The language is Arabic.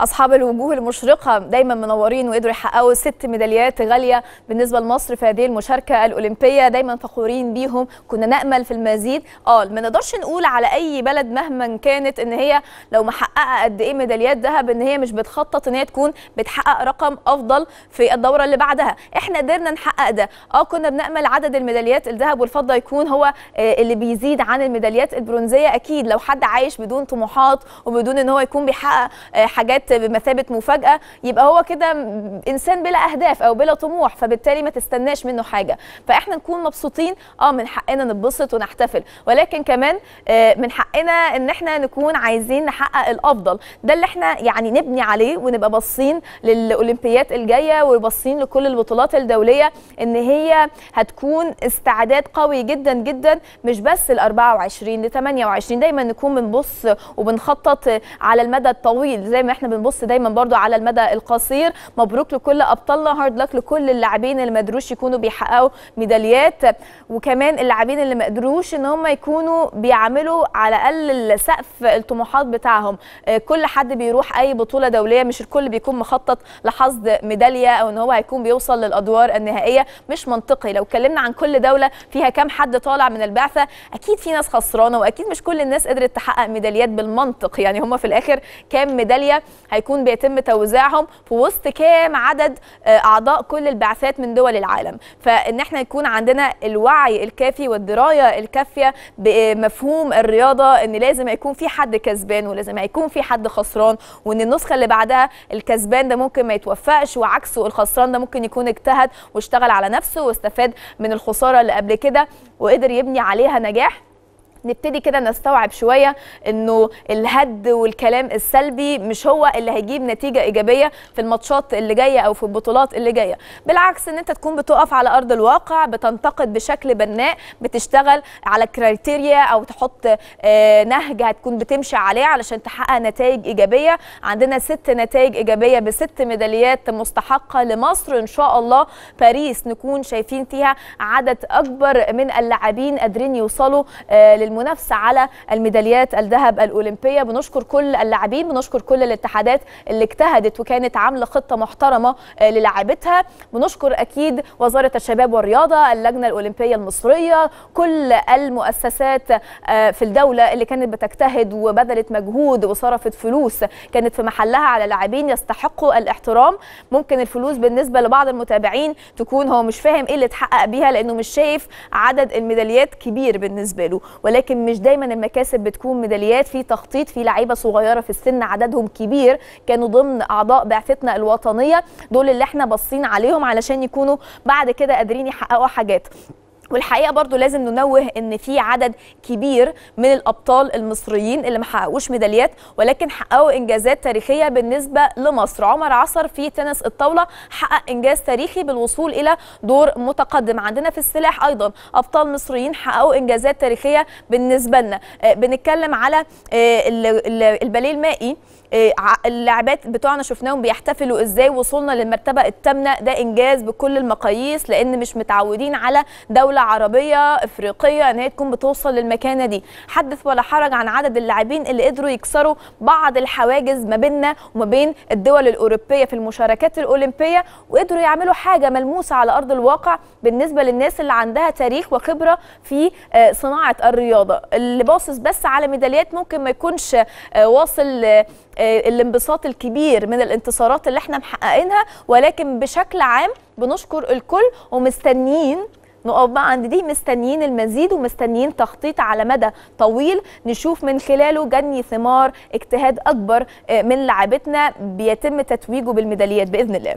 اصحاب الوجوه المشرقه دايما منورين وقدروا يحققوا ست ميداليات غاليه بالنسبه لمصر في هذه المشاركه الاولمبيه دايما فخورين بيهم كنا نامل في المزيد اه ما نقدرش نقول على اي بلد مهما كانت ان هي لو محققه قد ايه ميداليات ذهب ان هي مش بتخطط ان هي تكون بتحقق رقم افضل في الدوره اللي بعدها احنا قدرنا نحقق ده اه كنا بنامل عدد الميداليات الذهب والفضه يكون هو آه، اللي بيزيد عن الميداليات البرونزيه اكيد لو حد عايش بدون طموحات وبدون ان هو يكون بيحقق آه، حاجات حاجات بمثابه مفاجاه يبقى هو كده انسان بلا اهداف او بلا طموح فبالتالي ما تستناش منه حاجه فاحنا نكون مبسوطين اه من حقنا نتبسط ونحتفل ولكن كمان آه، من حقنا ان احنا نكون عايزين نحقق الافضل ده اللي احنا يعني نبني عليه ونبقى باصين للاولمبيات الجايه وباصين لكل البطولات الدوليه ان هي هتكون استعداد قوي جدا جدا مش بس ال 24 ل 28 دايما نكون بنبص وبنخطط على المدى الطويل زي ما احنا بنبص دايما برضو على المدى القصير مبروك لكل ابطالنا هارد لك لكل اللاعبين اللي ما قدروش يكونوا بيحققوا ميداليات وكمان اللاعبين اللي ما قدروش ان هم يكونوا بيعملوا على الاقل سقف الطموحات بتاعهم آه، كل حد بيروح اي بطوله دوليه مش الكل بيكون مخطط لحصد ميداليه او ان هو هيكون بيوصل للادوار النهائيه مش منطقي لو اتكلمنا عن كل دوله فيها كام حد طالع من البعثه اكيد في ناس خسرانه واكيد مش كل الناس قدرت تحقق ميداليات بالمنطق يعني هم في الاخر كام ميداليه هيكون بيتم توزيعهم في وسط كام عدد آه، اعضاء كل البعثات من دول العالم فان احنا يكون عندنا الوعي الكافي والدرايه الكافيه بمفهوم الرياضه ان لازم يكون في حد كسبان ولازم يكون في حد خسران وان النسخه اللي بعدها الكسبان ده ممكن ما يتوفقش وعكسه الخسران ده ممكن يكون اجتهد واشتغل على نفسه واستفاد من الخساره اللي قبل كده وقدر يبني عليها نجاح نبتدي كده نستوعب شويه انه الهد والكلام السلبي مش هو اللي هيجيب نتيجه ايجابيه في الماتشات اللي جايه او في البطولات اللي جايه بالعكس ان انت تكون بتقف على ارض الواقع بتنتقد بشكل بناء بتشتغل على كرايتيريا او تحط آه، نهج هتكون بتمشي عليه علشان تحقق نتائج ايجابيه عندنا ست نتائج ايجابيه بست ميداليات مستحقه لمصر ان شاء الله باريس نكون شايفين فيها عدد اكبر من اللاعبين قادرين يوصلوا آه، للم المنافسه على الميداليات الذهب الاولمبيه بنشكر كل اللاعبين بنشكر كل الاتحادات اللي اجتهدت وكانت عامله خطه محترمه آه، للاعبتها بنشكر اكيد وزاره الشباب والرياضه اللجنه الاولمبيه المصريه كل المؤسسات آه، في الدوله اللي كانت بتجتهد وبذلت مجهود وصرفت فلوس كانت في محلها على لاعبين يستحقوا الاحترام ممكن الفلوس بالنسبه لبعض المتابعين تكون هو مش فاهم ايه اللي اتحقق بيها لانه مش شايف عدد الميداليات كبير بالنسبه له ولكن لكن مش دايما المكاسب بتكون ميداليات في تخطيط في لعيبه صغيره في السن عددهم كبير كانوا ضمن اعضاء بعثتنا الوطنيه دول اللي احنا باصين عليهم علشان يكونوا بعد كده قادرين يحققوا حاجات والحقيقه برضو لازم ننوه ان في عدد كبير من الابطال المصريين اللي ما حققوش ميداليات ولكن حققوا انجازات تاريخيه بالنسبه لمصر عمر عصر في تنس الطاوله حقق انجاز تاريخي بالوصول الى دور متقدم عندنا في السلاح ايضا ابطال مصريين حققوا انجازات تاريخيه بالنسبه لنا آه، بنتكلم على آه، الباليه المائي إيه، اللاعبات بتوعنا شفناهم بيحتفلوا ازاي وصلنا للمرتبه الثامنه ده انجاز بكل المقاييس لان مش متعودين على دوله عربيه افريقيه ان هي تكون بتوصل للمكانه دي حدث ولا حرج عن عدد اللاعبين اللي قدروا يكسروا بعض الحواجز ما بيننا وما بين الدول الاوروبيه في المشاركات الاولمبيه وقدروا يعملوا حاجه ملموسه على ارض الواقع بالنسبه للناس اللي عندها تاريخ وخبره في آه، صناعه الرياضه اللي باصص بس على ميداليات ممكن ما يكونش آه، واصل آه، آه، الانبساط الكبير من الانتصارات اللي احنا محققينها ولكن بشكل عام بنشكر الكل ومستنيين نقف بقى عند دي مستنيين المزيد ومستنيين تخطيط على مدى طويل نشوف من خلاله جني ثمار اجتهاد اكبر آه، من لاعبتنا بيتم تتويجه بالميداليات باذن الله